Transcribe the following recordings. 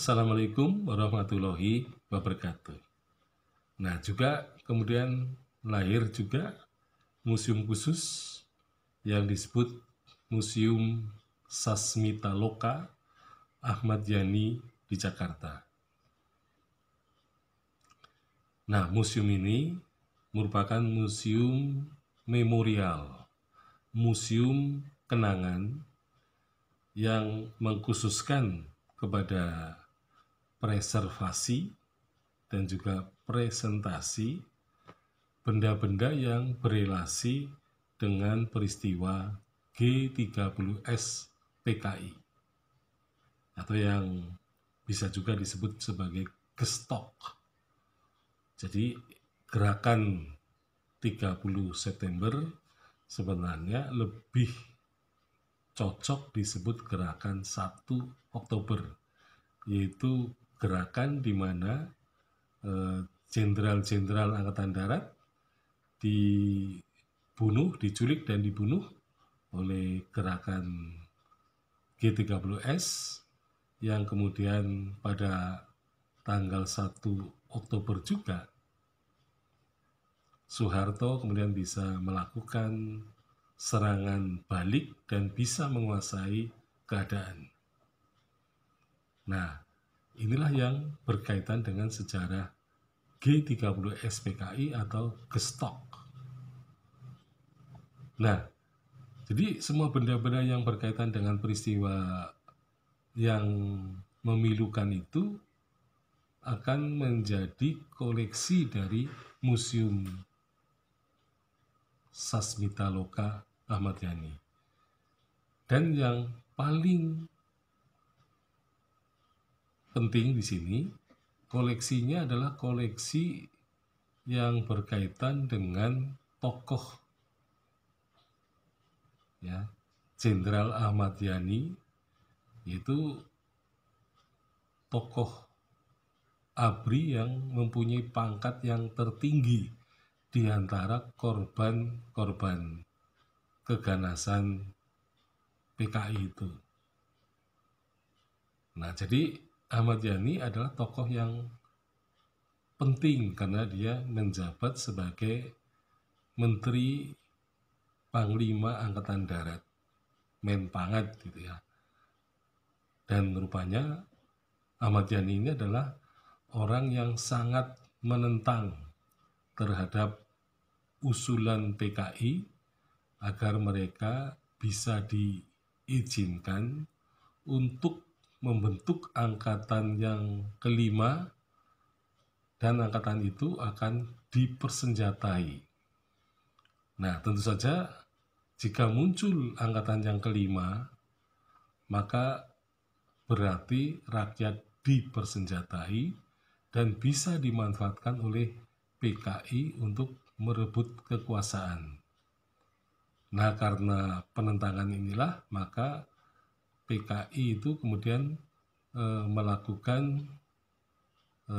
Assalamualaikum warahmatullahi wabarakatuh. Nah, juga kemudian lahir juga museum khusus yang disebut Museum Sasmita Loka Ahmad Yani di Jakarta. Nah, museum ini merupakan museum memorial, museum kenangan yang mengkhususkan kepada preservasi dan juga presentasi benda-benda yang berelasi dengan peristiwa G30S PKI atau yang bisa juga disebut sebagai gestok. Jadi gerakan 30 September sebenarnya lebih cocok disebut gerakan 1 Oktober yaitu gerakan di mana eh, jenderal-jenderal eh, angkatan darat dibunuh, diculik dan dibunuh oleh gerakan G30S yang kemudian pada tanggal 1 Oktober juga Soeharto kemudian bisa melakukan serangan balik dan bisa menguasai keadaan. Nah, Inilah yang berkaitan dengan sejarah G30 SPKI atau gestok. Nah, jadi semua benda-benda yang berkaitan dengan peristiwa yang memilukan itu akan menjadi koleksi dari Museum Sasmita Loka Ahmad Yani. Dan yang paling penting di sini koleksinya adalah koleksi yang berkaitan dengan tokoh ya Jenderal Ahmad Yani itu tokoh ABRI yang mempunyai pangkat yang tertinggi di antara korban-korban keganasan PKI itu. Nah, jadi Ahmad Yani adalah tokoh yang penting karena dia menjabat sebagai Menteri Panglima Angkatan Darat, Menpangat gitu ya. Dan rupanya Ahmad Yani ini adalah orang yang sangat menentang terhadap usulan PKI agar mereka bisa diizinkan untuk membentuk angkatan yang kelima dan angkatan itu akan dipersenjatai. Nah, tentu saja jika muncul angkatan yang kelima, maka berarti rakyat dipersenjatai dan bisa dimanfaatkan oleh PKI untuk merebut kekuasaan. Nah, karena penentangan inilah, maka PKI itu kemudian e, melakukan e,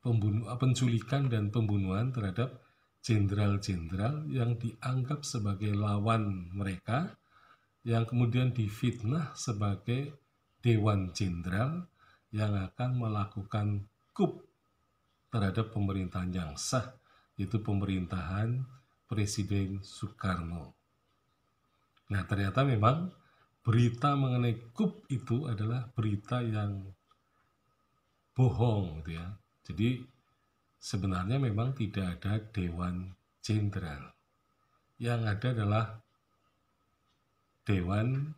pembunuh, penculikan dan pembunuhan terhadap jenderal-jenderal yang dianggap sebagai lawan mereka, yang kemudian difitnah sebagai dewan jenderal yang akan melakukan kup terhadap pemerintahan yang sah, yaitu pemerintahan Presiden Soekarno. Nah, ternyata memang berita mengenai kup itu adalah berita yang bohong gitu ya. Jadi sebenarnya memang tidak ada dewan jenderal. Yang ada adalah dewan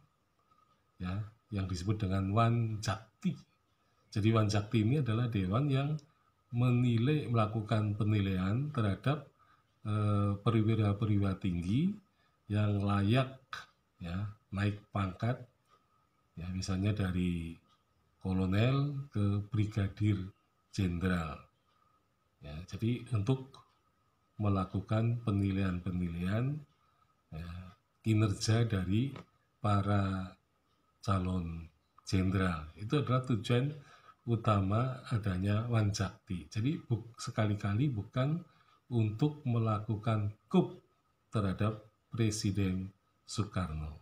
ya yang disebut dengan wanjakti. Jadi wanjakti ini adalah dewan yang menilai melakukan penilaian terhadap eh, perwira-perwira tinggi yang layak ya naik pangkat ya misalnya dari kolonel ke brigadir jenderal ya jadi untuk melakukan penilaian-penilaian ya, kinerja dari para calon jenderal itu adalah tujuan utama adanya wanjakti jadi bu, sekali-kali bukan untuk melakukan kup terhadap Presiden Soekarno